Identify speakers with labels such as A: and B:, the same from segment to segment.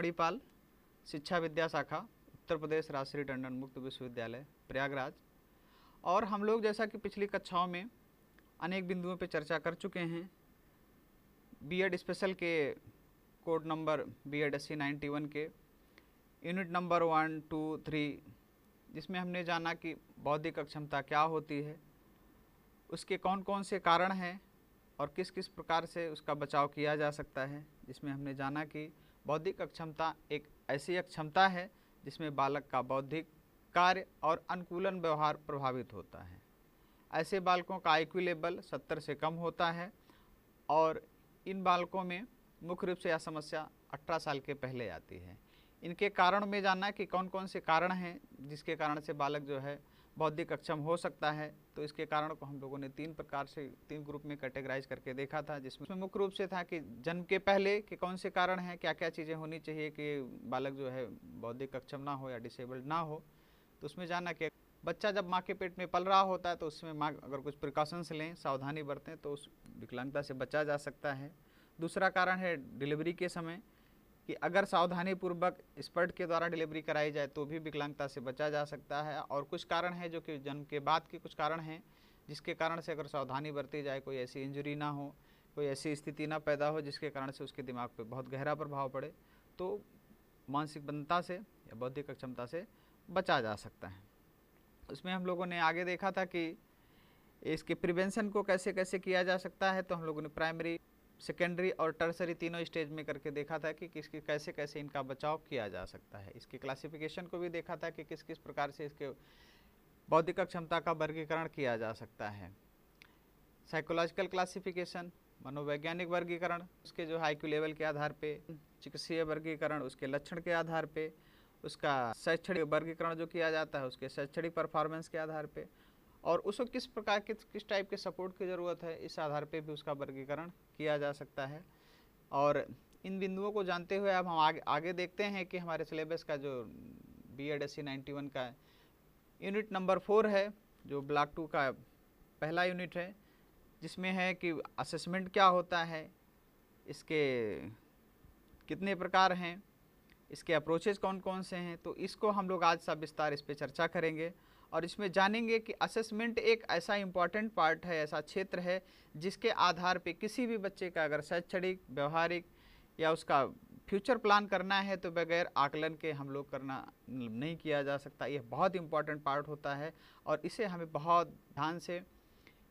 A: मणिपाल शिक्षा विद्या शाखा उत्तर प्रदेश राष्ट्रीय टंडन मुक्त विश्वविद्यालय प्रयागराज और हम लोग जैसा कि पिछली कक्षाओं में अनेक बिंदुओं पर चर्चा कर चुके हैं बीएड स्पेशल के code number B Ed S C ninety one के unit number one two three जिसमें हमने जाना कि बौद्धिक अक्षमता क्या होती है उसके कौन कौन से कारण हैं और किस किस प्रकार से उसका बचाव किया जा सकता है जिसमें हमने जाना कि बौद्धिक अक्षमता एक ऐसी अक्षमता है जिसमें बालक का बौद्धिक कार्य और अनुकूलन व्यवहार प्रभावित होता है ऐसे बालकों का आईक्यू लेवल सत्तर से कम होता है और इन बालकों में मुख्य रूप से यह समस्या अठारह साल के पहले आती है इनके कारण में जानना कि कौन कौन से कारण हैं जिसके कारण से बालक जो है बौद्धिक अक्षम हो सकता है तो इसके कारण को हम लोगों ने तीन प्रकार से तीन ग्रुप में कैटेगराइज करके देखा था जिसमें मुख्य रूप से था कि जन्म के पहले के कौन से कारण हैं क्या क्या चीज़ें होनी चाहिए कि बालक जो है बौद्धिक अक्षम ना हो या डिसेबल्ड ना हो तो उसमें जाना कि बच्चा जब माँ के पेट में पल रहा होता है तो उसमें माँ अगर कुछ प्रिकॉशंस लें सावधानी बरतें तो उस विकलांगता से बचा जा सकता है दूसरा कारण है डिलीवरी के समय कि अगर सावधानी पूर्वक स्पर्ट के द्वारा डिलीवरी कराई जाए तो भी विकलांगता से बचा जा सकता है और कुछ कारण हैं जो कि जन्म के बाद के कुछ कारण हैं जिसके कारण से अगर सावधानी बरती जाए कोई ऐसी इंजरी ना हो कोई ऐसी स्थिति ना पैदा हो जिसके कारण से उसके दिमाग पर बहुत गहरा प्रभाव पड़े तो मानसिक बनता से या बौद्धिक अक्षमता से बचा जा सकता है उसमें हम लोगों ने आगे देखा था कि इसके प्रिवेंशन को कैसे कैसे किया जा सकता है तो हम लोगों ने प्राइमरी सेकेंडरी और टर्सरी तीनों स्टेज में करके देखा था कि किस किस कैसे कैसे इनका बचाव किया जा सकता है इसके क्लासिफिकेशन को भी देखा था कि किस किस प्रकार से इसके बौद्धिक क्षमता का वर्गीकरण किया जा सकता है साइकोलॉजिकल क्लासिफिकेशन मनोवैज्ञानिक वर्गीकरण उसके जो हाई लेवल के आधार पे चिकित्सीय वर्गीकरण उसके लक्षण के आधार पे उसका शैक्षणिक वर्गीकरण जो किया जाता है उसके शैक्षणिक परफॉर्मेंस के आधार पे और उसको किस प्रकार के किस टाइप के सपोर्ट की ज़रूरत है इस आधार पर भी उसका वर्गीकरण किया जा सकता है और इन बिंदुओं को जानते हुए अब हम आगे आगे देखते हैं कि हमारे सिलेबस का जो B Ed S C ninety one का यूनिट नंबर फोर है जो ब्लॉक टू का पहला यूनिट है जिसमें है कि असेसमेंट क्या होता है इसके कितने प्रकार हैं इसके अप्रोचेज कौन कौन से हैं तो इसको हम लोग आज सब विस्तार इस पर चर्चा करेंगे और इसमें जानेंगे कि असेसमेंट एक ऐसा इम्पॉर्टेंट पार्ट है ऐसा क्षेत्र है जिसके आधार पे किसी भी बच्चे का अगर शैक्षणिक व्यवहारिक या उसका फ्यूचर प्लान करना है तो बगैर आकलन के हम लोग करना नहीं किया जा सकता यह बहुत इम्पॉर्टेंट पार्ट होता है और इसे हमें बहुत ध्यान से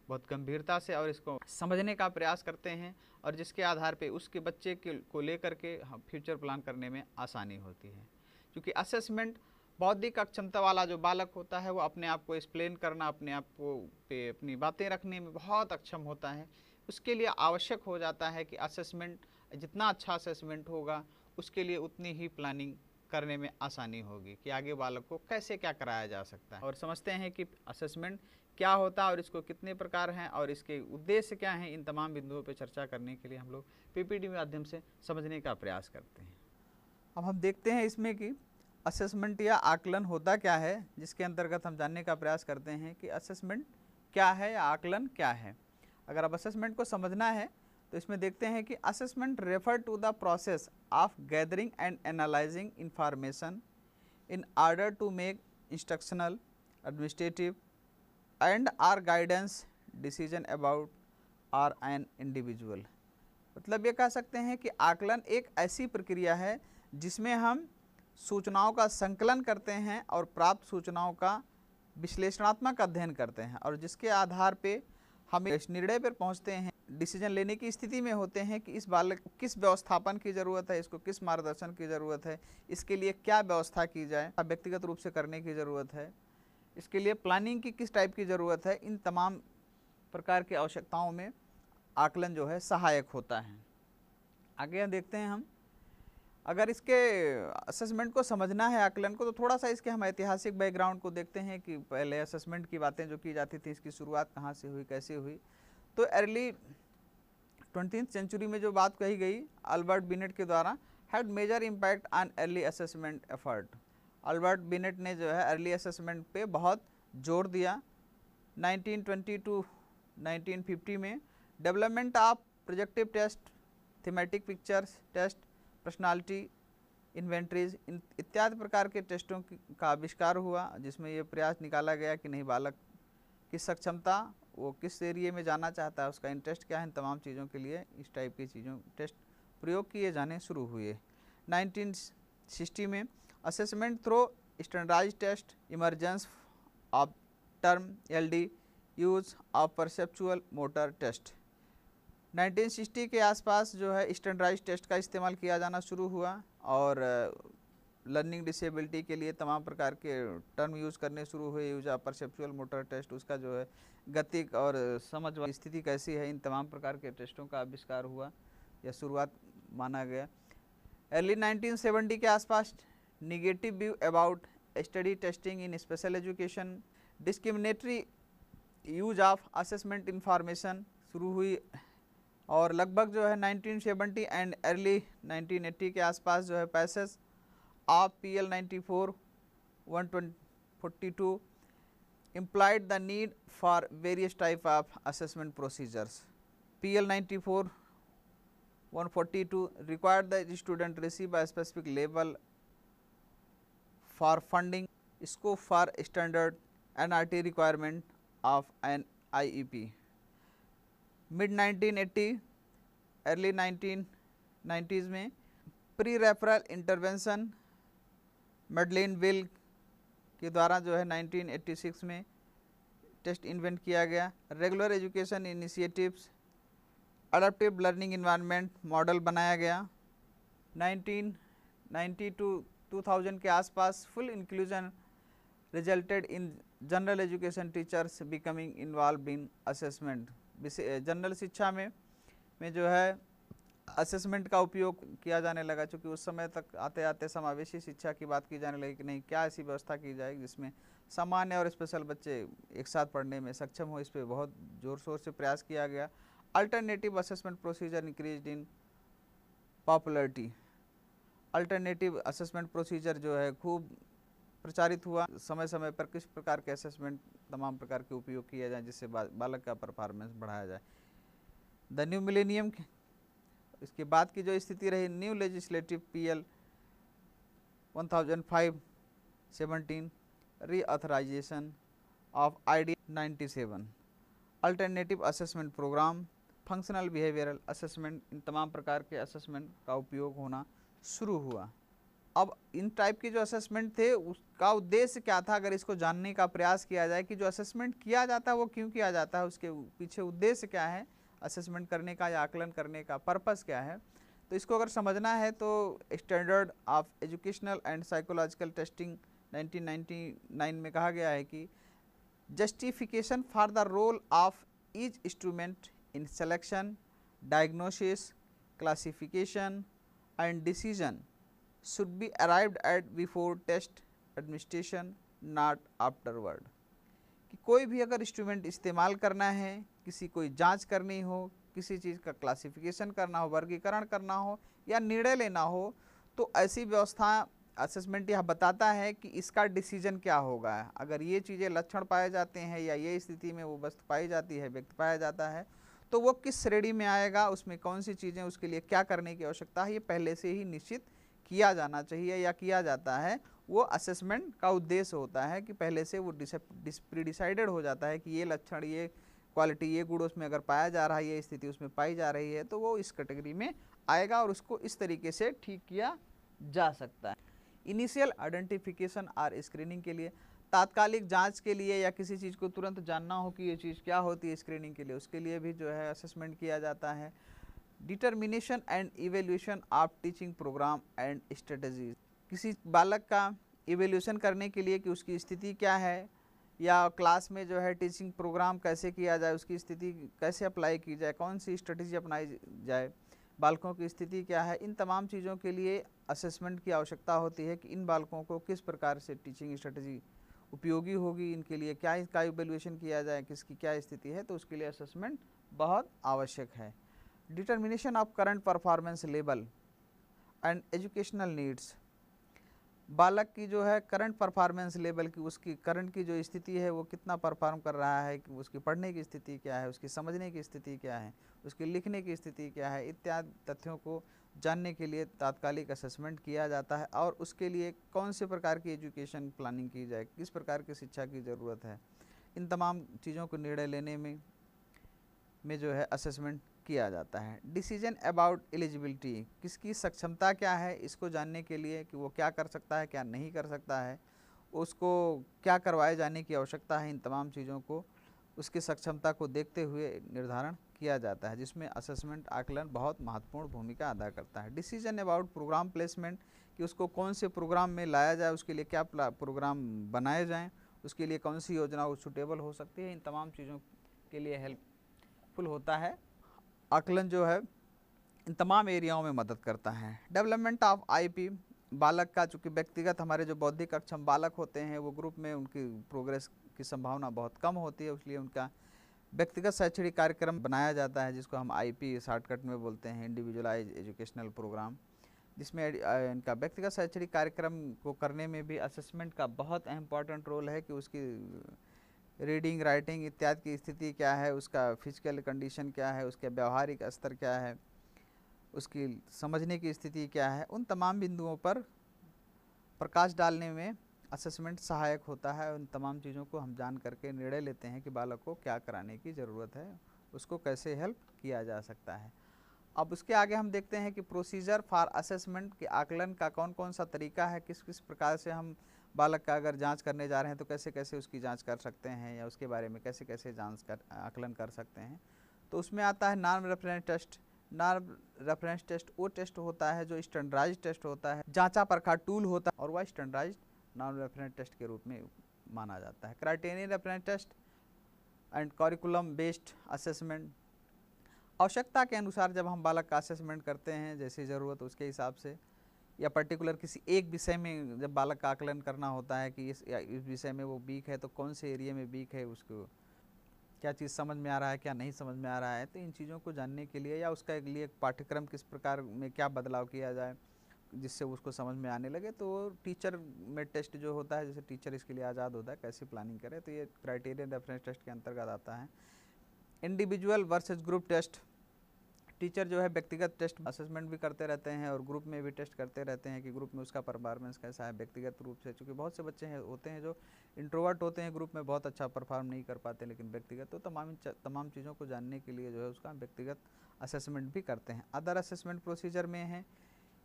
A: बहुत गंभीरता से और इसको समझने का प्रयास करते हैं और जिसके आधार पे उसके बच्चे के को लेकर के हम फ्यूचर प्लान करने में आसानी होती है क्योंकि असेसमेंट बौद्धिक अक्षमता वाला जो बालक होता है वो अपने आप को एक्सप्लेन करना अपने आप को पे अपनी बातें रखने में बहुत अक्षम होता है उसके लिए आवश्यक हो जाता है कि असेसमेंट जितना अच्छा असेसमेंट होगा उसके लिए उतनी ही प्लानिंग करने में आसानी होगी कि आगे बालक को कैसे क्या कराया जा सकता है और समझते हैं कि असेसमेंट क्या होता है और इसको कितने प्रकार हैं और इसके उद्देश्य क्या हैं इन तमाम बिंदुओं पर चर्चा करने के लिए हम लोग पी माध्यम से समझने का प्रयास करते हैं अब हम देखते हैं इसमें कि असेसमेंट या आकलन होता क्या है जिसके अंतर्गत हम जानने का प्रयास करते हैं कि असेसमेंट क्या है या आकलन क्या है अगर आप असेसमेंट को समझना है तो इसमें देखते हैं कि assessment refer to the process of gathering and analysing information in order to make instructional administrative and or guidance decision about or an individual मतलब ये कह सकते हैं कि आकलन एक ऐसी प्रक्रिया है जिसमें हम सूचनाओं का संकलन करते हैं और प्राप्त सूचनाओं का विश्लेषणात्मक अध्ययन करते हैं और जिसके आधार पे हम इस निर्णय पर पहुंचते हैं डिसीजन लेने की स्थिति में होते हैं कि इस बालक को किस व्यवस्थापन की ज़रूरत है इसको किस मार्गदर्शन की ज़रूरत है इसके लिए क्या व्यवस्था की जाए व्यक्तिगत रूप से करने की ज़रूरत है इसके लिए प्लानिंग की किस टाइप की ज़रूरत है इन तमाम प्रकार की आवश्यकताओं में आकलन जो है सहायक होता है आगे देखते हैं हम अगर इसके असेसमेंट को समझना है आकलन को तो थोड़ा सा इसके हम ऐतिहासिक बैकग्राउंड को देखते हैं कि पहले असेसमेंट की बातें जो की जाती थी इसकी शुरुआत कहाँ से हुई कैसे हुई तो अर्ली ट्वेंटी सेंचुरी में जो बात कही गई अल्बर्ट बिनेट के द्वारा had major impact on early assessment effort Albert Binet ने जो है अर्ली असेसमेंट पे बहुत जोर दिया 1922, टू 1950 में development of projective test thematic pictures test personality inventories in इत्यादि प्रकार के टेस्टों का आविष्कार हुआ जिसमें ये प्रयास निकाला गया कि नहीं बालक की सक्षमता वो किस एरिए में जाना चाहता है उसका इंटरेस्ट क्या है इन तमाम चीज़ों के लिए इस टाइप की चीज़ों टेस्ट प्रयोग किए जाने शुरू हुए 1960 में assessment through standardised test emergence of term LD use of perceptual motor test 1960 के आसपास जो है स्टैंडर्डाइज टेस्ट का इस्तेमाल किया जाना शुरू हुआ और लर्निंग डिसेबिलिटी के लिए तमाम प्रकार के टर्म यूज़ करने शुरू हुए यूज परसेप्चुअल मोटर टेस्ट उसका जो है गतिक और समझ स्थिति कैसी है इन तमाम प्रकार के टेस्टों का आविष्कार हुआ या शुरुआत माना गया अर्ली 1970 के आसपास negative view about study testing in special education discriminatory use of assessment information शुरू हुई और लगभग जो है 1970 एंड अर्ली 1980 के आसपास जो है passage of P L ninety four one twenty the need for various type of assessment procedures P L ninety four one forty two the student receive a specific level for funding scope for standard N R T requirement of an I E P mid 1980 early 1990s में pre referral intervention Madeline Will के द्वारा जो है 1986 में test invent किया गया regular education initiatives adaptive learning environment model बनाया गया 1992 टू 2000 के आसपास full inclusion resulted in general education teachers becoming involve in assessment general शिक्षा में में जो है असेसमेंट का उपयोग किया जाने लगा चूँकि उस समय तक आते आते समावेशी शिक्षा की बात की जाने लगी कि नहीं क्या ऐसी व्यवस्था की जाएगी जिसमें सामान्य और स्पेशल बच्चे एक साथ पढ़ने में सक्षम हो इस पर बहुत ज़ोर शोर से प्रयास किया गया alternative assessment procedure increase in popularity alternative assessment procedure जो है खूब प्रचारित हुआ समय समय पर किस प्रकार के असेसमेंट तमाम प्रकार के उपयोग किया जाए जिससे बालक का परफॉर्मेंस बढ़ाया जाए द न्यू मिलेनियम इसके बाद की जो स्थिति रही new legislative P L one thousand five seventeen reauthorisation of I D ninety seven alternative assessment programme functional behavioural assessment in तमाम प्रकार के असेसमेंट का उपयोग होना शुरू हुआ अब इन टाइप के जो असेसमेंट थे उसका उद्देश्य क्या था अगर इसको जानने का प्रयास किया जाए कि जो असेसमेंट किया जाता है वो क्यों किया जाता है उसके पीछे उद्देश्य क्या है असेसमेंट करने का या आकलन करने का पर्पस क्या है तो इसको अगर समझना है तो standard of educational and psychological testing 1999 में कहा गया है कि justification for the role of each instrument in selection diagnosis classification and decision should be arrived at before test administration not afterward कि कोई भी अगर इंस्ट्रूमेंट इस्तेमाल करना है किसी कोई जांच करनी हो किसी चीज़ का क्लासिफिकेशन करना हो वर्गीकरण करना हो या निर्णय लेना हो तो ऐसी व्यवस्था असेसमेंट यह बताता है कि इसका डिसीजन क्या होगा अगर ये चीज़ें लक्षण पाए जाते हैं या ये स्थिति में वो वस्तु पाई जाती है व्यक्त पाया जाता है तो वो किस श्रेणी में आएगा उसमें कौन सी चीज़ें उसके लिए क्या करने की आवश्यकता है ये पहले से ही निश्चित किया जाना चाहिए या किया जाता है वो असेसमेंट का उद्देश्य होता है कि पहले से वो प्री डिसाइडेड हो जाता है कि ये लक्षण ये क्वालिटी ये गुड़ उसमें अगर पाया जा रहा है ये स्थिति उसमें पाई जा रही है तो वो इस कैटेगरी में आएगा और उसको इस तरीके से ठीक किया जा सकता है इनिशियल आइडेंटिफिकेशन और स्क्रीनिंग के लिए तात्कालिक जांच के लिए या किसी चीज़ को तुरंत जानना हो कि ये चीज़ क्या होती है स्क्रीनिंग के लिए उसके लिए भी जो है असेसमेंट किया जाता है determination and evaluation of teaching programme and strategies किसी बालक का इवेल्यूशन करने के लिए कि उसकी स्थिति क्या है या क्लास में जो है टीचिंग प्रोग्राम कैसे किया जाए उसकी स्थिति कैसे अप्लाई की जाए कौन सी स्ट्रेटजी अपनाई जाए बालकों की स्थिति क्या है इन तमाम चीज़ों के लिए असेसमेंट की आवश्यकता होती है कि इन बालकों को किस प्रकार से टीचिंग स्ट्रेटजी उपयोगी होगी इनके लिए क्या इसका इवेल्यूशन किया जाए किसकी क्या स्थिति है तो उसके लिए असेसमेंट बहुत आवश्यक है determination of current performance level and educational needs बालक की जो है करंट परफॉर्मेंस लेवल की उसकी करंट की जो स्थिति है वो कितना परफॉर्म कर रहा है कि उसकी पढ़ने की स्थिति क्या है उसकी समझने की स्थिति क्या है उसकी लिखने की स्थिति क्या है इत्यादि तथ्यों को जानने के लिए तात्कालिक असेसमेंट किया जाता है और उसके लिए कौन से प्रकार की एजुकेशन प्लानिंग की जाए किस प्रकार की शिक्षा की ज़रूरत है इन तमाम चीज़ों को निर्णय लेने में में जो है असेसमेंट किया जाता है डिसीजन अबाउट एलिजिबिलिटी किसकी सक्षमता क्या है इसको जानने के लिए कि वो क्या कर सकता है क्या नहीं कर सकता है उसको क्या करवाए जाने की आवश्यकता है इन तमाम चीज़ों को उसकी सक्षमता को देखते हुए निर्धारण किया जाता है जिसमें असेसमेंट आकलन बहुत महत्वपूर्ण भूमिका अदा करता है डिसीजन अबाउट प्रोग्राम प्लेसमेंट कि उसको कौन से प्रोग्राम में लाया जाए उसके लिए क्या प्रोग्राम बनाए जाएँ उसके लिए कौन सी योजना सुटेबल हो सकती है इन तमाम चीज़ों के लिए हेल्पफुल होता है आकलन जो है इन तमाम एरियाओं में मदद करता है डेवलपमेंट ऑफ आईपी बालक का चूँकि व्यक्तिगत हमारे जो बौद्धिक अक्षम बालक होते हैं वो ग्रुप में उनकी प्रोग्रेस की संभावना बहुत कम होती है इसलिए उनका व्यक्तिगत शैक्षणिक कार्यक्रम बनाया जाता है जिसको हम आईपी शॉर्टकट में बोलते हैं इंडिविजुअलाइज एजुकेशनल प्रोग्राम जिसमें इनका व्यक्तिगत शैक्षणिक कार्यक्रम को करने में भी असेसमेंट का बहुत इंपॉर्टेंट रोल है कि उसकी रीडिंग राइटिंग इत्यादि की स्थिति क्या है उसका फिजिकल कंडीशन क्या है उसके व्यवहारिक स्तर क्या है उसकी समझने की स्थिति क्या है उन तमाम बिंदुओं पर प्रकाश डालने में असेसमेंट सहायक होता है उन तमाम चीज़ों को हम जान करके निर्णय लेते हैं कि बालक को क्या कराने की ज़रूरत है उसको कैसे हेल्प किया जा सकता है अब उसके आगे हम देखते हैं कि प्रोसीजर फॉर असेसमेंट के आकलन का कौन कौन सा तरीका है किस किस प्रकार से हम बालक का अगर जांच करने जा रहे हैं तो कैसे कैसे उसकी जांच कर सकते हैं या उसके बारे में कैसे कैसे जांच कर आकलन कर सकते हैं तो उसमें आता है non reference test non reference test वो टेस्ट होता है जो स्टैंडर्डाइज टेस्ट होता है जाँचा परखा टूल होता है और वह स्टैंडर्डाइज नॉन रेफरेंस टेस्ट के रूप में माना जाता है criterion reference test and curriculum based assessment आवश्यकता के अनुसार जब हम बालक का असेसमेंट करते हैं जैसी ज़रूरत उसके हिसाब से या पर्टिकुलर किसी एक विषय में जब बालक का आकलन करना होता है कि इस इस विषय में वो वीक है तो कौन से एरिया में वीक है उसको क्या चीज़ समझ में आ रहा है क्या नहीं समझ में आ रहा है तो इन चीज़ों को जानने के लिए या उसका लिए पाठ्यक्रम किस प्रकार में क्या बदलाव किया जाए जिससे उसको समझ में आने लगे तो टीचर में टेस्ट जो होता है जैसे टीचर इसके लिए आज़ाद होता है कैसे प्लानिंग करें तो ये क्राइटेरिया रेफरेंस टेस्ट के अंतर्गत आता है individual versus group test teacher जो है व्यक्तिगत टेस्ट असेसमेंट भी करते रहते हैं और ग्रुप में भी टेस्ट करते रहते हैं कि ग्रुप में उसका परफॉर्मेंस कैसा है व्यक्तिगत रूप से चूँकि बहुत से बच्चे हैं होते हैं जो इंट्रोवर्ट होते हैं ग्रुप में बहुत अच्छा परफॉर्म नहीं कर पाते लेकिन व्यक्तिगत तो तमाम तमाम चीज़ों को जानने के लिए जो है उसका व्यक्तिगत असेसमेंट भी करते हैं अदर असेसमेंट प्रोसीजर में है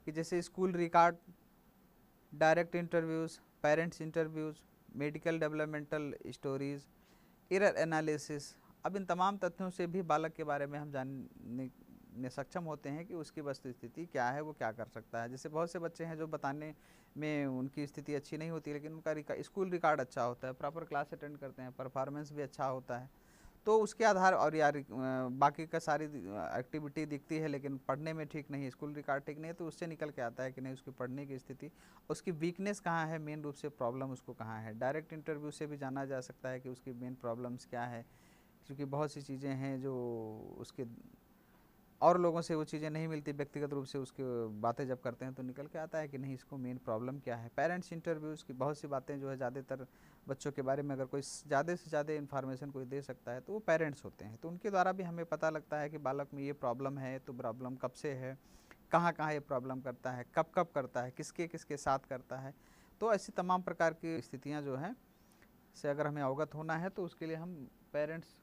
A: कि जैसे school record direct interviews parents interviews medical developmental stories error analysis अब इन तमाम तथ्यों से भी बालक के बारे में हम जानने में सक्षम होते हैं कि उसकी वस्तु स्थिति क्या है वो क्या कर सकता है जैसे बहुत से बच्चे हैं जो बताने में उनकी स्थिति अच्छी नहीं होती लेकिन उनका रिका, स्कूल रिकॉर्ड अच्छा होता है प्रॉपर क्लास अटेंड करते हैं परफॉर्मेंस भी अच्छा होता है तो उसके आधार और यार बाकी का सारी एक्टिविटी दिखती है लेकिन पढ़ने में ठीक नहीं स्कूल रिकॉर्ड ठीक नहीं है तो उससे निकल के आता है कि नहीं उसकी पढ़ने की स्थिति उसकी वीकनेस कहाँ है मेन रूप से प्रॉब्लम उसको कहाँ है डायरेक्ट इंटरव्यू से भी जाना जा सकता है कि उसकी मेन प्रॉब्लम्स क्या है क्योंकि बहुत सी चीज़ें हैं जो उसके और लोगों से वो चीज़ें नहीं मिलती व्यक्तिगत रूप से उसकी बातें जब करते हैं तो निकल के आता है कि नहीं इसको मेन प्रॉब्लम क्या है पेरेंट्स इंटरव्यूज़ की बहुत सी बातें जो है ज़्यादातर बच्चों के बारे में अगर कोई ज़्यादा से ज़्यादा इन्फॉर्मेशन कोई दे सकता है तो वो पेरेंट्स होते हैं तो उनके द्वारा भी हमें पता लगता है कि बालक में ये प्रॉब्लम है तो प्रॉब्लम कब से है कहाँ कहाँ ये प्रॉब्लम करता है कब कब करता है किसके किसके साथ करता है तो ऐसी तमाम प्रकार की स्थितियाँ जो हैं से अगर हमें अवगत होना है तो उसके लिए हम पेरेंट्स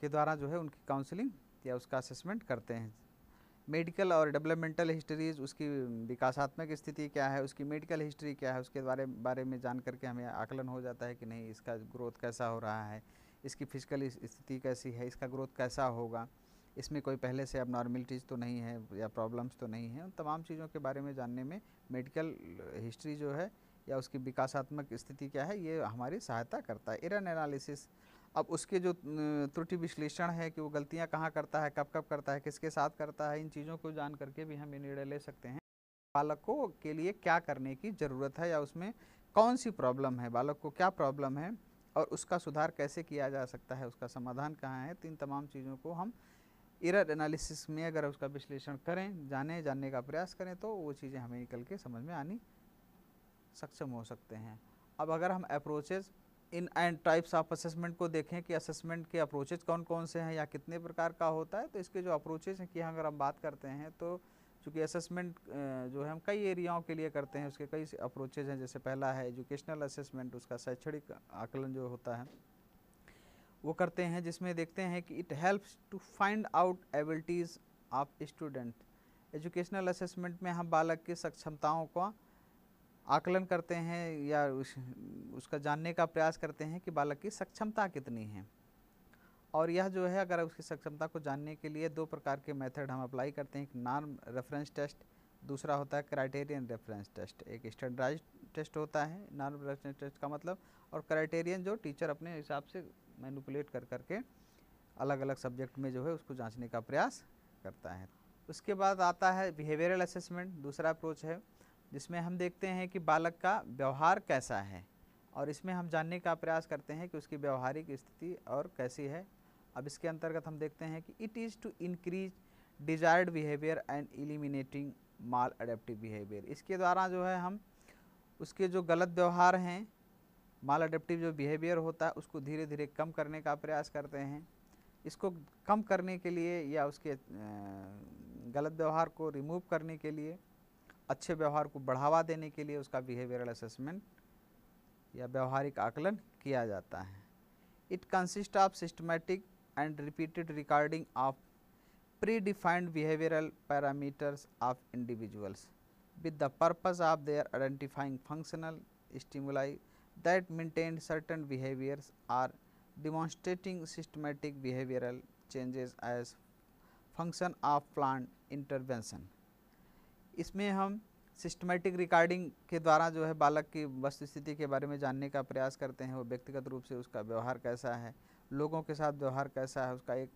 A: के द्वारा जो है उनकी काउंसलिंग या उसका असेसमेंट करते हैं मेडिकल और डेवलपमेंटल हिस्ट्रीज उसकी विकासात्मक स्थिति क्या है उसकी मेडिकल हिस्ट्री क्या है उसके बारे बारे में जान करके हमें आकलन हो जाता है कि नहीं इसका ग्रोथ कैसा हो रहा है इसकी फिजिकल स्थिति कैसी है इसका ग्रोथ कैसा होगा इसमें कोई पहले से अब नॉर्मिलिटीज़ तो नहीं है या प्रॉब्लम्स तो नहीं है उन तमाम चीज़ों के बारे में जानने में मेडिकल हिस्ट्री जो है या उसकी विकासात्मक स्थिति क्या है ये हमारी सहायता करता है इरन एनालिसिस अब उसके जो त्रुटि विश्लेषण है कि वो गलतियाँ कहाँ करता है कब कब करता है किसके साथ करता है इन चीज़ों को जान करके भी हम ये निर्णय ले सकते हैं बालक को के लिए क्या करने की ज़रूरत है या उसमें कौन सी प्रॉब्लम है बालक को क्या प्रॉब्लम है और उसका सुधार कैसे किया जा सकता है उसका समाधान कहाँ है तो इन तमाम चीज़ों को हम इरर एनालिसिस में अगर उसका विश्लेषण करें जाने जानने का प्रयास करें तो वो चीज़ें हमें निकल के समझ में आनी सक्षम हो सकते हैं अब अगर हम approaches in and types of assessment को देखें कि असेसमेंट के अप्रोचेज कौन कौन से हैं या कितने प्रकार का होता है तो इसके जो अप्रोचेज हैं कि अगर हम बात करते हैं तो चूँकि असेसमेंट जो है हम कई एरियाओं के लिए करते हैं उसके कई अप्रोचेज हैं जैसे पहला है एजुकेशनल असेसमेंट उसका शैक्षणिक आकलन जो होता है वो करते हैं जिसमें देखते हैं कि it helps to find out abilities of student educational assessment में हम बालक की सक्षमताओं का आकलन करते हैं या उस, उसका जानने का प्रयास करते हैं कि बालक की सक्षमता कितनी है और यह जो है अगर उसकी सक्षमता को जानने के लिए दो प्रकार के मेथड हम अप्लाई करते हैं एक नॉन रेफरेंस टेस्ट दूसरा होता है क्राइटेरियन रेफरेंस टेस्ट एक स्टैंडर्डाइज टेस्ट होता है नॉन रेफरेंस टेस्ट का मतलब और क्राइटेरियन जो टीचर अपने हिसाब से मैनुपुलेट कर करके अलग अलग सब्जेक्ट में जो है उसको जाँचने का प्रयास करता है उसके बाद आता है बिहेवियरल असेसमेंट दूसरा अप्रोच है जिसमें हम देखते हैं कि बालक का व्यवहार कैसा है और इसमें हम जानने का प्रयास करते हैं कि उसकी व्यवहारिक स्थिति और कैसी है अब इसके अंतर्गत हम देखते हैं कि it is to increase desired behaviour and eliminating mal adaptive behaviour इसके द्वारा जो है हम उसके जो गलत व्यवहार हैं माल अडेप्टिव जो बिहेवियर होता है उसको धीरे धीरे कम करने का प्रयास करते हैं इसको कम करने के लिए या उसके गलत व्यवहार को रिमूव करने के लिए अच्छे व्यवहार को बढ़ावा देने के लिए उसका बिहेवियरल असेसमेंट या व्यवहारिक आकलन किया जाता है it consist of systematic and repeated recording of pre defined behavioural parameters of individuals with the purpose of their identifying functional stimuli that maintain certain behaviours or demonstrating systematic behavioural changes as function of plan intervention इसमें हम systematic recording के द्वारा जो है बालक की वस्तुस्थिति के बारे में जानने का प्रयास करते हैं वो व्यक्तिगत रूप से उसका व्यवहार कैसा है लोगों के साथ व्यवहार कैसा है उसका एक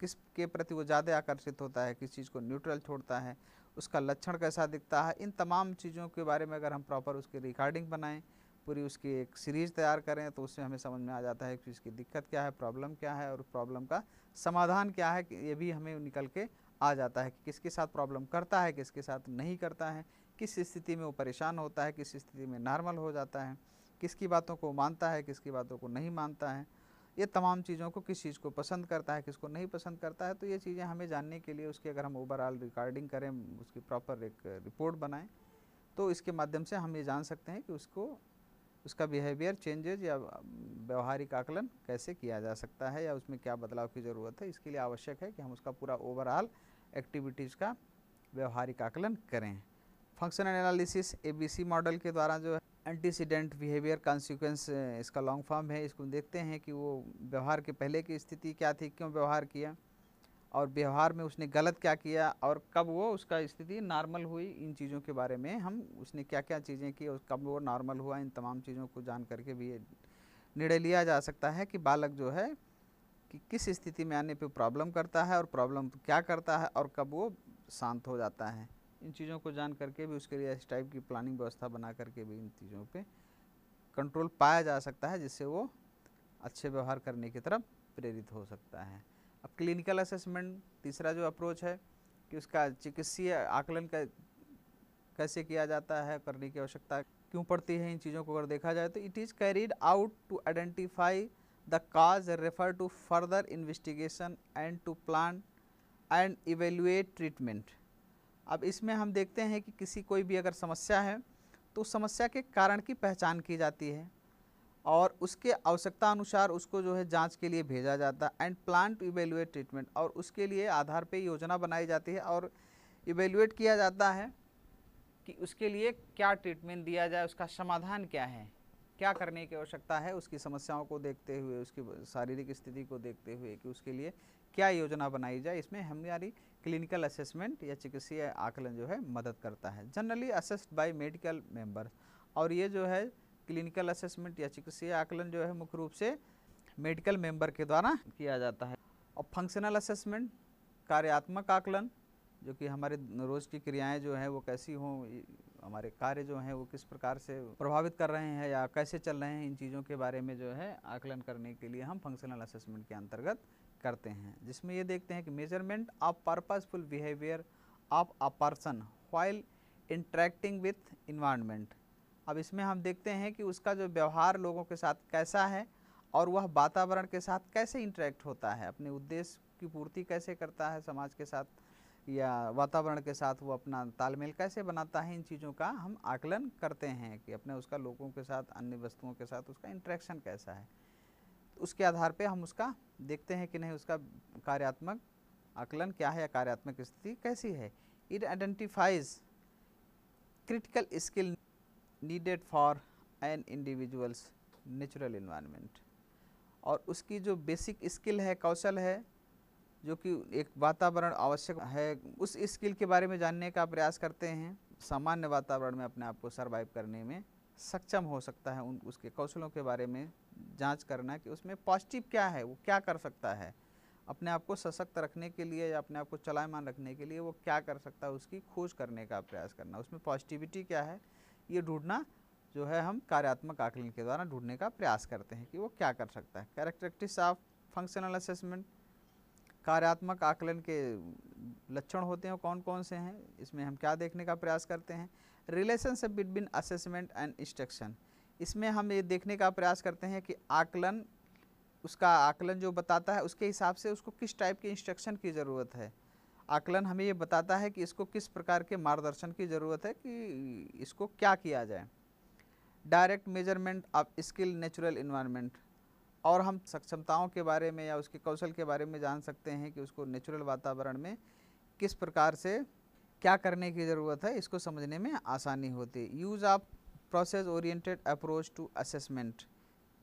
A: किस के प्रति वो ज़्यादा आकर्षित होता है किस चीज़ को न्यूट्रल छोड़ता है उसका लक्षण कैसा दिखता है इन तमाम चीज़ों के बारे में अगर हम प्रॉपर उसकी रिकॉर्डिंग बनाएँ पूरी उसकी एक सीरीज़ तैयार करें तो उससे हमें समझ में आ जाता है कि इसकी दिक्कत क्या है प्रॉब्लम क्या है और प्रॉब्लम का समाधान क्या है ये भी हमें निकल के आ जाता है कि किसके साथ प्रॉब्लम करता है किसके साथ नहीं करता है किस स्थिति में वो परेशान होता है किस स्थिति में नॉर्मल हो जाता है किसकी बातों को मानता है किसकी बातों को नहीं मानता है ये तमाम चीज़ों को किस चीज़ को पसंद करता है किसको नहीं पसंद करता है तो ये चीज़ें हमें जानने के लिए उसकी अगर हम ओवरऑल रिकॉर्डिंग करें उसकी प्रॉपर एक रिपोर्ट बनाएं तो इसके माध्यम से हम ये जान सकते हैं कि उसको उसका बिहेवियर चेंजेज या व्यवहारिक आकलन कैसे किया जा सकता है या उसमें क्या बदलाव की ज़रूरत है इसके लिए आवश्यक है कि हम उसका पूरा ओवरऑल एक्टिविटीज़ का व्यवहारिक आकलन करें फंक्शन एनालिसिस एबीसी मॉडल के द्वारा जो है एंटीसीडेंट बिहेवियर कॉन्सिक्वेंस इसका लॉन्ग फॉर्म है इसको देखते हैं कि वो व्यवहार के पहले की स्थिति क्या थी क्यों व्यवहार किया और व्यवहार में उसने गलत क्या किया और कब वो उसका स्थिति नॉर्मल हुई इन चीज़ों के बारे में हम उसने क्या क्या चीज़ें की और कब वो नॉर्मल हुआ इन तमाम चीज़ों को जान करके भी निर्णय लिया जा सकता है कि बालक जो है कि किस स्थिति में आने पे प्रॉब्लम करता है और प्रॉब्लम क्या करता है और कब वो शांत हो जाता है इन चीज़ों को जान करके भी उसके लिए इस टाइप की प्लानिंग व्यवस्था बना करके भी इन चीज़ों पे कंट्रोल पाया जा सकता है जिससे वो अच्छे व्यवहार करने की तरफ प्रेरित हो सकता है अब क्लिनिकल असेसमेंट तीसरा जो अप्रोच है कि उसका चिकित्सीय आकलन का कैसे किया जाता है करने की आवश्यकता क्यों पड़ती है इन चीज़ों को अगर देखा जाए तो it is carried out to identify the cause refer to further investigation and to plan and evaluate treatment अब इसमें हम देखते हैं कि किसी कोई भी अगर समस्या है तो समस्या के कारण की पहचान की जाती है और उसके आवश्यकता अनुसार उसको जो है जांच के लिए भेजा जाता है and plan to evaluate treatment और उसके लिए आधार पे योजना बनाई जाती है और इवेल्युएट किया जाता है कि उसके लिए क्या ट्रीटमेंट दिया जाए उसका समाधान क्या है क्या करने की आवश्यकता है उसकी समस्याओं को देखते हुए उसकी शारीरिक स्थिति को देखते हुए कि उसके लिए क्या योजना बनाई जाए इसमें हमारी क्लिनिकल असेसमेंट या चिकित्सीय आकलन जो है मदद करता है generally assessed by medical member और ये जो है क्लिनिकल असेसमेंट या चिकित्सीय आकलन जो है मुख्य रूप से मेडिकल मेंबर के द्वारा किया जाता है और फंक्शनल असेसमेंट कार्यात्मक आकलन जो कि हमारे रोज़ की क्रियाएं जो हैं वो कैसी हों हमारे कार्य जो हैं वो किस प्रकार से प्रभावित कर रहे हैं या कैसे चल रहे हैं इन चीज़ों के बारे में जो है आकलन करने के लिए हम फंक्शनल असेसमेंट के अंतर्गत करते हैं जिसमें ये देखते हैं कि measurement of purposeful behaviour of a person while interacting with environment अब इसमें हम देखते हैं कि उसका जो व्यवहार लोगों के साथ कैसा है और वह वातावरण के साथ कैसे इंटरेक्ट होता है अपने उद्देश्य की पूर्ति कैसे करता है समाज के साथ या वातावरण के साथ वो अपना तालमेल कैसे बनाता है इन चीज़ों का हम आकलन करते हैं कि अपने उसका लोगों के साथ अन्य वस्तुओं के साथ उसका इंट्रैक्शन कैसा है उसके आधार पे हम उसका देखते हैं कि नहीं उसका कार्यात्मक आकलन क्या है या कार्यात्मक स्थिति कैसी है it identifies critical skill needed for an individuals natural environment और उसकी जो बेसिक स्किल है कौशल है जो कि एक वातावरण आवश्यक है उस स्किल के बारे में जानने का प्रयास करते हैं सामान्य वातावरण में अपने आप को सर्वाइव करने में सक्षम हो सकता है उन उसके कौशलों के बारे में जांच करना कि उसमें पॉजिटिव क्या है वो क्या कर सकता है अपने आप को सशक्त रखने के लिए या अपने आप को चलायमान रखने के लिए वो क्या कर सकता है उसकी खोज करने का प्रयास करना उसमें पॉजिटिविटी क्या है ये ढूंढना जो है हम कार्यात्मक आकलन के द्वारा ढूंढने का प्रयास करते हैं कि वो क्या कर सकता है कैरेक्टरिस्टिक्स ऑफ फंक्शनल असेसमेंट कार्यात्मक आकलन के लक्षण होते हैं कौन कौन से हैं इसमें हम क्या देखने का प्रयास करते हैं relationship between assessment and instruction इसमें हम ये देखने का प्रयास करते हैं कि आकलन उसका आकलन जो बताता है उसके हिसाब से उसको किस टाइप के इंस्ट्रक्शन की ज़रूरत है आकलन हमें ये बताता है कि इसको किस प्रकार के मार्गदर्शन की ज़रूरत है कि इसको क्या किया जाए direct measurement of skill natural environment और हम सक्षमताओं के बारे में या उसके कौशल के बारे में जान सकते हैं कि उसको नेचुरल वातावरण में किस प्रकार से क्या करने की ज़रूरत है इसको समझने में आसानी होती है use of process oriented approach to assessment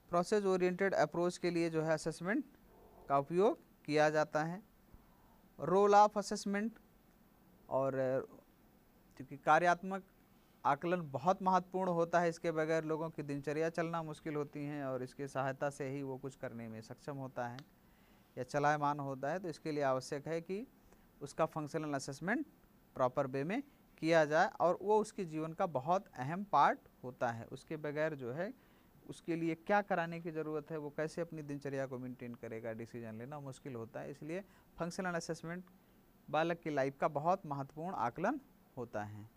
A: process oriented approach के लिए जो है असेसमेंट का उपयोग किया जाता है रोल ऑफ असेसमेंट और क्योंकि कार्यात्मक आकलन बहुत महत्वपूर्ण होता है इसके बगैर लोगों की दिनचर्या चलना मुश्किल होती हैं और इसके सहायता से ही वो कुछ करने में सक्षम होता है या चलायमान होता है तो इसके लिए आवश्यक है कि उसका फंक्शनल असेसमेंट प्रॉपर वे में किया जाए और वो उसके जीवन का बहुत अहम पार्ट होता है उसके बगैर जो है उसके लिए क्या कराने की ज़रूरत है वो कैसे अपनी दिनचर्या को मेंटेन करेगा डिसीजन लेना मुश्किल होता है इसलिए फंक्शनल असेसमेंट बालक की लाइफ का बहुत महत्वपूर्ण आकलन होता है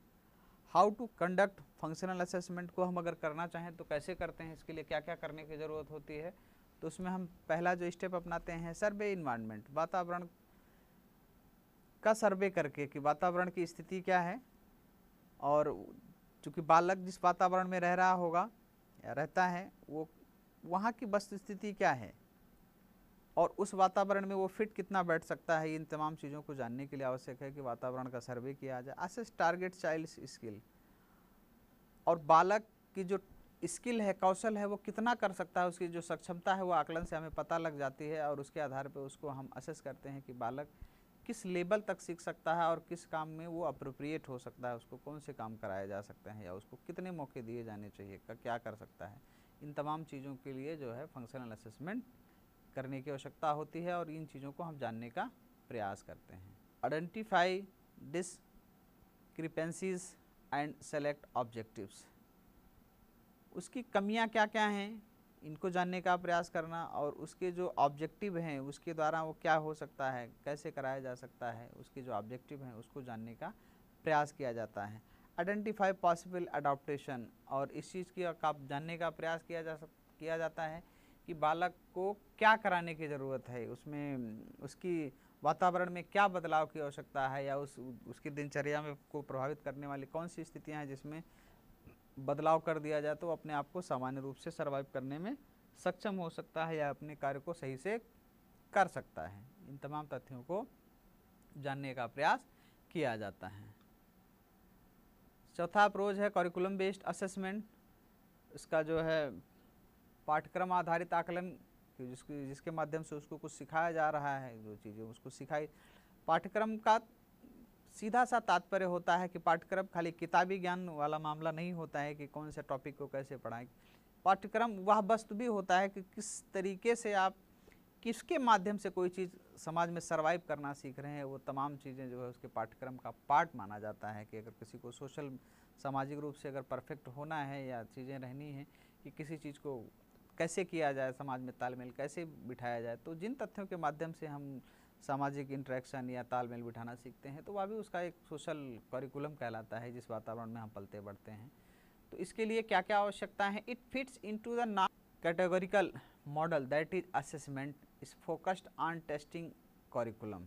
A: how to conduct functional assessment को हम अगर करना चाहें तो कैसे करते हैं इसके लिए क्या क्या करने की ज़रूरत होती है तो उसमें हम पहला जो स्टेप अपनाते हैं सर्वे इन्वायरमेंट वातावरण का सर्वे करके कि वातावरण की स्थिति क्या है और चूँकि बालक जिस वातावरण में रह रहा होगा रहता है वो वहाँ की वस्तु स्थिति क्या है और उस वातावरण में वो फिट कितना बैठ सकता है इन तमाम चीज़ों को जानने के लिए आवश्यक है कि वातावरण का सर्वे किया जाए ऐसे टारगेट चाइल्ड स्किल और बालक की जो स्किल है कौशल है वो कितना कर सकता है उसकी जो सक्षमता है वो आकलन से हमें पता लग जाती है और उसके आधार पर उसको हम असेस करते हैं कि बालक किस लेवल तक सीख सकता है और किस काम में वो अप्रोप्रिएट हो सकता है उसको कौन से काम कराए जा सकते हैं या उसको कितने मौके दिए जाने चाहिए का क्या कर सकता है इन तमाम चीज़ों के लिए जो है फंक्शनल असेसमेंट करने की आवश्यकता होती है और इन चीज़ों को हम जानने का प्रयास करते हैं identify discrepancies and select objectives उसकी कमियां क्या क्या हैं इनको जानने का प्रयास करना और उसके जो ऑब्जेक्टिव हैं उसके द्वारा वो क्या हो सकता है कैसे कराया जा सकता है उसके जो ऑब्जेक्टिव हैं उसको जानने का प्रयास किया जाता है आइडेंटिफाई पॉसिबल अडोप्टेशन और इस चीज़ की का जानने का प्रयास किया जा सक किया जाता है कि बालक को क्या कराने की ज़रूरत है उसमें उसकी वातावरण में क्या बदलाव की आवश्यकता है या उस उसकी दिनचर्या में को प्रभावित करने वाली कौन सी स्थितियाँ हैं जिसमें बदलाव कर दिया जाए तो अपने आप को सामान्य रूप से सर्वाइव करने में सक्षम हो सकता है या अपने कार्य को सही से कर सकता है इन तमाम तथ्यों को जानने का प्रयास किया जाता है चौथा अप्रोच है करिकुलम बेस्ड असेसमेंट इसका जो है पाठ्यक्रम आधारित आकलन जिसके जिसके माध्यम से उसको कुछ सिखाया जा रहा है जो चीज़ें उसको सिखाई पाठ्यक्रम का सीधा सा तात्पर्य होता है कि पाठ्यक्रम खाली किताबी ज्ञान वाला मामला नहीं होता है कि कौन से टॉपिक को कैसे पढ़ाएं पाठ्यक्रम वह वस्तु भी होता है कि किस तरीके से आप किसके माध्यम से कोई चीज़ समाज में सर्वाइव करना सीख रहे हैं वो तमाम चीज़ें जो है उसके पाठ्यक्रम का पार्ट माना जाता है कि अगर किसी को सोशल सामाजिक रूप से अगर परफेक्ट होना है या चीज़ें रहनी हैं कि किसी चीज़ को कैसे किया जाए समाज में तालमेल कैसे बिठाया जाए तो जिन तथ्यों के माध्यम से हम सामाजिक इंट्रैक्शन या तालमेल बिठाना सीखते हैं तो वह भी उसका एक सोशल करिकुलम कहलाता है जिस वातावरण में हम पलते बढ़ते हैं तो इसके लिए क्या क्या आवश्यकता है it fits into the ना categorical model that is assessment is focused on testing curriculum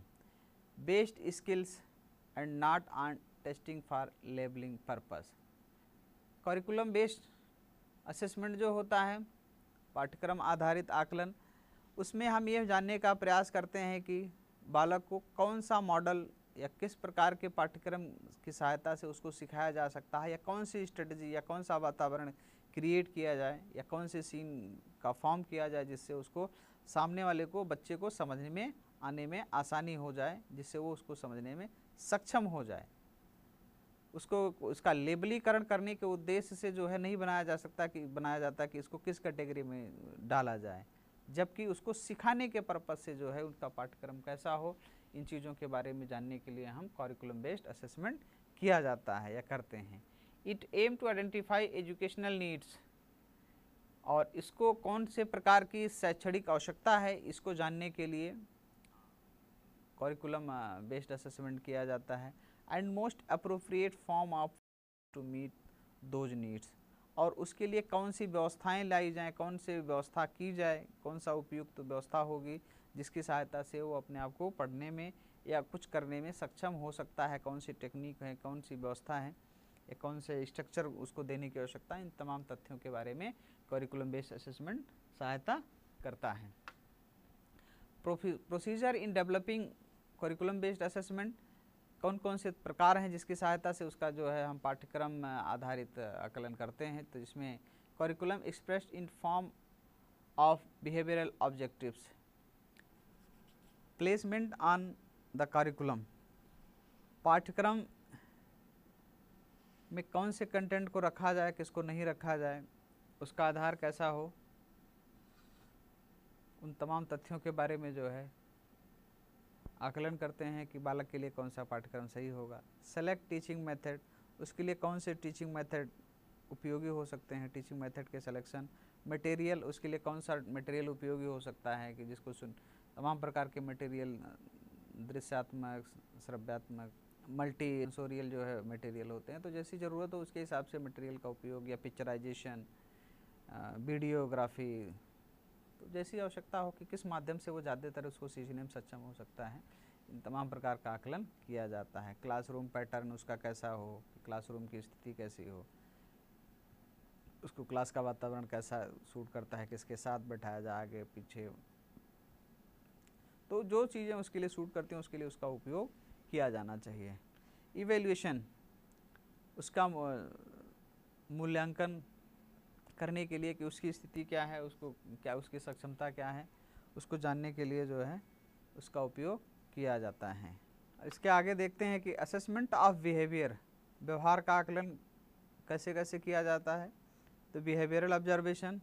A: based skills and not on testing for labeling purpose curriculum based assessment जो होता है पाठ्यक्रम आधारित आकलन उसमें हम ये जानने का प्रयास करते हैं कि बालक को कौन सा मॉडल या किस प्रकार के पाठ्यक्रम की सहायता से उसको सिखाया जा सकता है या कौन सी स्ट्रेटजी या कौन सा वातावरण क्रिएट किया जाए या कौन से सीन का फॉर्म किया जाए जिससे उसको सामने वाले को बच्चे को समझने में आने में आसानी हो जाए जिससे वो उसको समझने में सक्षम हो जाए उसको उसका लेबलीकरण करने के उद्देश्य से जो है नहीं बनाया जा सकता कि बनाया जाता कि इसको किस कैटेगरी में डाला जाए जबकि उसको सिखाने के पर्पज़ से जो है उनका पाठ्यक्रम कैसा हो इन चीज़ों के बारे में जानने के लिए हम कॉरिकुलम बेस्ड असेसमेंट किया जाता है या करते हैं it aim to identify educational needs और इसको कौन से प्रकार की शैक्षणिक आवश्यकता है इसको जानने के लिए कॉरिकुलम बेस्ड असेसमेंट किया जाता है and most appropriate form of to meet those needs और उसके लिए कौन सी व्यवस्थाएं लाई जाएँ कौन सी व्यवस्था की जाए कौन सा उपयुक्त तो व्यवस्था होगी जिसकी सहायता से वो अपने आप को पढ़ने में या कुछ करने में सक्षम हो सकता है कौन सी टेक्निक है कौन सी व्यवस्था है या कौन से स्ट्रक्चर उसको देने की आवश्यकता है इन तमाम तथ्यों के बारे में करिकुलम बेस्ड असेसमेंट सहायता करता है procedure in developing curriculum based assessment कौन कौन से प्रकार हैं जिसकी सहायता से उसका जो है हम पाठ्यक्रम आधारित आकलन करते हैं तो इसमें curriculum express in form of behavioural objectives placement on the curriculum पाठ्यक्रम में कौन से कंटेंट को रखा जाए किसको नहीं रखा जाए उसका आधार कैसा हो उन तमाम तथ्यों के बारे में जो है आकलन करते हैं कि बालक के लिए कौन सा पाठ्यक्रम सही होगा सेलेक्ट टीचिंग मेथड उसके लिए कौन से टीचिंग मेथड उपयोगी हो सकते हैं टीचिंग मेथड के सिलेक्शन मटेरियल उसके लिए कौन सा मटेरियल उपयोगी हो सकता है कि जिसको सुन तमाम प्रकार के मटेरियल दृश्यात्मक श्रव्यात्मक मल्टी सोरियल जो है मटेरियल होते हैं तो जैसी ज़रूरत हो उसके हिसाब से मटेरियल का उपयोग या पिक्चराइजेशन वीडियोग्राफी जैसी आवश्यकता हो कि किस माध्यम से वो ज़्यादातर उसको सीखने में सक्षम हो सकता है इन तमाम प्रकार का आकलन किया जाता है क्लासरूम पैटर्न उसका कैसा हो क्लासरूम की स्थिति कैसी हो उसको क्लास का वातावरण कैसा सूट करता है किसके साथ बैठाया जाए आगे पीछे तो जो चीज़ें उसके लिए सूट करती हैं उसके लिए उसका उपयोग किया जाना चाहिए इवेल्यूशन उसका मूल्यांकन करने के लिए कि उसकी स्थिति क्या है उसको क्या उसकी सक्षमता क्या है उसको जानने के लिए जो है उसका उपयोग किया जाता है इसके आगे देखते हैं कि असेसमेंट ऑफ बिहेवियर व्यवहार का आकलन कैसे कैसे किया जाता है तो बिहेवियरल ऑब्जर्वेशन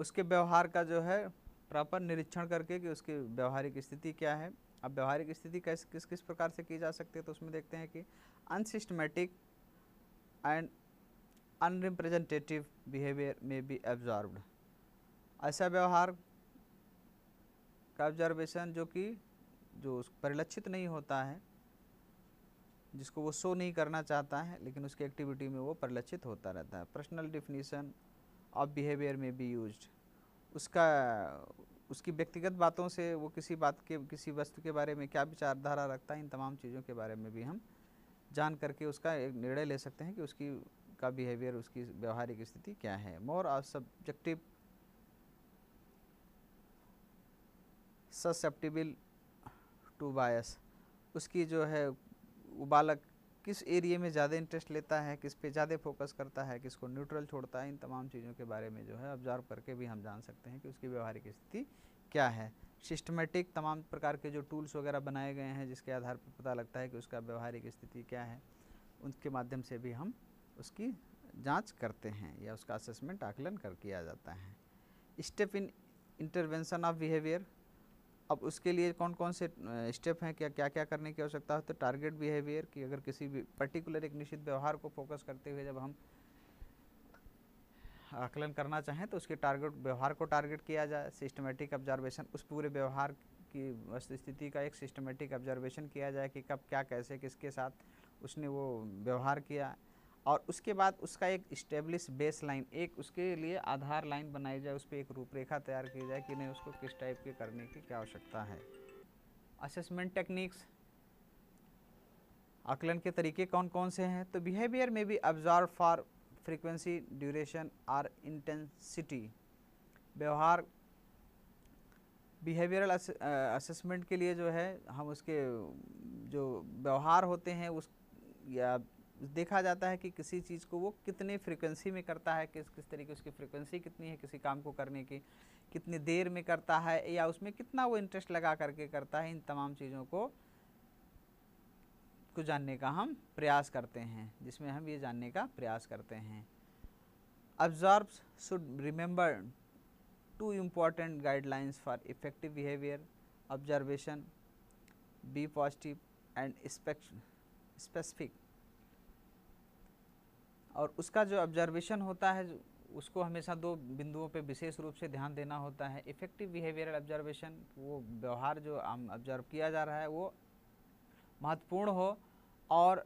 A: उसके व्यवहार का जो है प्रॉपर निरीक्षण करके कि उसकी व्यवहारिक स्थिति क्या है अब व्यवहारिक स्थिति कैसे किस किस प्रकार से की जा सकती है तो उसमें देखते हैं कि अनसिस्टमेटिक एंड अनरिप्रेजेंटेटिव बिहेवियर में बी observed. ऐसा व्यवहार का ऑब्जर्वेशन जो कि जो परिलक्षित नहीं होता है जिसको वो शो नहीं करना चाहता है लेकिन उसकी एक्टिविटी में वो परिलक्षित होता रहता है पर्सनल डिफिनीसन ऑफ बिहेवियर में बी यूज उसका उसकी व्यक्तिगत बातों से वो किसी बात के किसी वस्तु के बारे में क्या विचारधारा रखता है इन तमाम चीज़ों के बारे में भी हम जान करके उसका एक निर्णय ले सकते हैं कि उसकी का बिहेवियर उसकी व्यवहारिक स्थिति क्या है more are subjective susceptible to bias उसकी जो है वो बालक किस एरिए में ज़्यादा इंटरेस्ट लेता है किस पे ज़्यादा फोकस करता है किसको न्यूट्रल छोड़ता है इन तमाम चीज़ों के बारे में जो है ऑब्जर्व करके भी हम जान सकते हैं कि उसकी व्यवहारिक स्थिति क्या है सिस्टमेटिक तमाम प्रकार के जो टूल्स वगैरह बनाए गए हैं जिसके आधार पर पता लगता है कि उसका व्यवहारिक स्थिति क्या है उनके माध्यम से भी हम उसकी जांच करते हैं या उसका असेसमेंट आकलन कर किया जाता है step in intervention of behaviour अब उसके लिए कौन कौन से स्टेप हैं क्या क्या क्या करने की आवश्यकता है तो टारगेट बिहेवियर कि अगर किसी भी पर्टिकुलर एक निश्चित व्यवहार को फोकस करते हुए जब हम आकलन करना चाहें तो उसके टारगेट व्यवहार को टारगेट किया जाए सिस्टमेटिक ऑब्जर्वेशन उस पूरे व्यवहार की स्थिति का एक सिस्टमेटिक ऑब्जर्वेशन किया जाए कि कब क्या कैसे किसके साथ उसने वो व्यवहार किया और उसके बाद उसका एक इस्टेब्लिश बेस लाइन एक उसके लिए आधार लाइन बनाई जाए उस पर एक रूपरेखा तैयार की जाए कि नहीं उसको किस टाइप के करने की क्या आवश्यकता है असेसमेंट टेक्निक्स आकलन के तरीके कौन कौन से हैं तो बिहेवियर में भी ऑब्जर्व फॉर फ्रीक्वेंसी ड्यूरेशन और इंटेंसिटी व्यवहार बिहेवियरल असेसमेंट के लिए जो है हम उसके जो व्यवहार होते हैं उस या देखा जाता है कि किसी चीज़ को वो कितने फ्रिक्वेंसी में करता है किस किस तरीके उसकी फ्रिक्वेंसी कितनी है किसी काम को करने की कितनी देर में करता है या उसमें कितना वो इंटरेस्ट लगा करके करता है इन तमाम चीज़ों को को जानने का हम प्रयास करते हैं जिसमें हम ये जानने का प्रयास करते हैं observe should remember two important guidelines for effective behaviour observation be positive and specific और उसका जो ऑब्जर्वेशन होता है उसको हमेशा दो बिंदुओं पे विशेष रूप से ध्यान देना होता है इफेक्टिव बिहेवियरल ऑब्जर्वेशन वो व्यवहार जो ऑब्जर्व किया जा रहा है वो महत्वपूर्ण हो और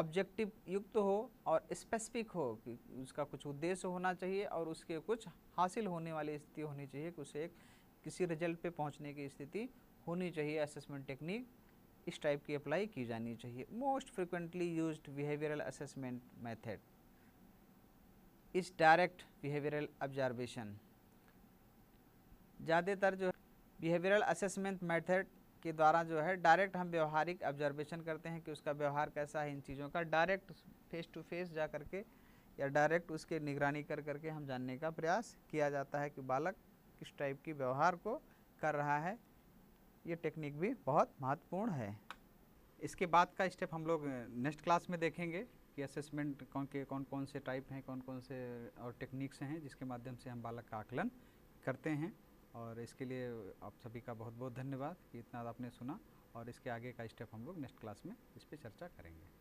A: ऑब्जेक्टिव युक्त तो हो और स्पेसिफिक हो कि उसका कुछ उद्देश्य होना चाहिए और उसके कुछ हासिल होने वाली स्थिति होनी चाहिए कि उसे एक किसी रिजल्ट पे पहुंचने की स्थिति होनी चाहिए असेसमेंट टेक्निक इस टाइप की अप्लाई की जानी चाहिए most frequently used behavioural assessment method is direct behavioural observation ज़्यादातर जो बिहेवियरल असेसमेंट मेथड के द्वारा जो है डायरेक्ट हम व्यवहारिक ऑब्जर्वेशन करते हैं कि उसका व्यवहार कैसा है इन चीज़ों का डायरेक्ट फेस टू फेस जा करके या डायरेक्ट उसके निगरानी कर करके हम जानने का प्रयास किया जाता है कि बालक किस टाइप की व्यवहार को कर रहा है ये टेक्निक भी बहुत महत्वपूर्ण है इसके बाद का स्टेप हम लोग नेक्स्ट क्लास में देखेंगे कि असेसमेंट कौन के कौन कौन से टाइप हैं कौन कौन से और टेक्निक्स हैं जिसके माध्यम से हम बालक का आकलन करते हैं और इसके लिए आप सभी का बहुत बहुत धन्यवाद कि इतना आपने सुना और इसके आगे का स्टेप हम लोग नेक्स्ट क्लास में इस पर चर्चा करेंगे